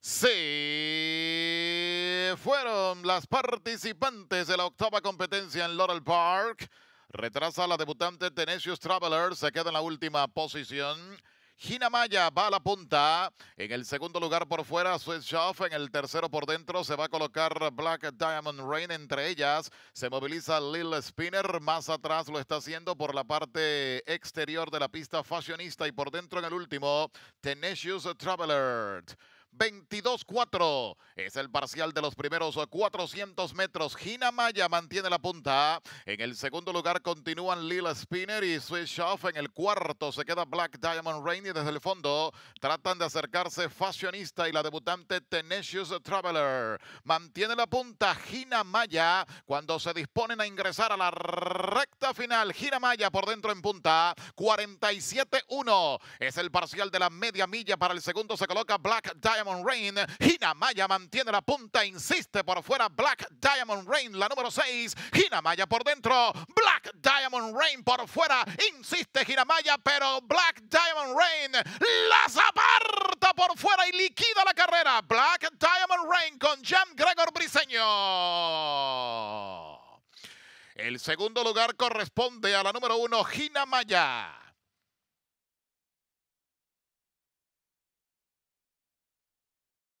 Sí, fueron las participantes de la octava competencia en Laurel Park. Retrasa la debutante Tenacious Traveler, se queda en la última posición. Gina Maya va a la punta. En el segundo lugar por fuera, Swiss En el tercero por dentro se va a colocar Black Diamond Rain. Entre ellas se moviliza Lil Spinner. Más atrás lo está haciendo por la parte exterior de la pista fashionista. Y por dentro en el último, Tenacious Traveler. 22-4. Es el parcial de los primeros 400 metros. Gina Maya mantiene la punta. En el segundo lugar continúan Lila Spinner y Switch Off. En el cuarto se queda Black Diamond Rainy desde el fondo. Tratan de acercarse Fashionista y la debutante Tenacious Traveler. Mantiene la punta Gina Maya cuando se disponen a ingresar a la recta final. Gina Maya por dentro en punta. 47-1. Es el parcial de la media milla. Para el segundo se coloca Black Diamond Diamond Rain. Hinamaya mantiene la punta, insiste por fuera. Black Diamond Rain, la número 6. Hinamaya por dentro. Black Diamond Rain por fuera. Insiste Hinamaya, pero Black Diamond Rain las aparta por fuera y liquida la carrera. Black Diamond Rain con Jam Gregor Briseño. El segundo lugar corresponde a la número 1, Hinamaya.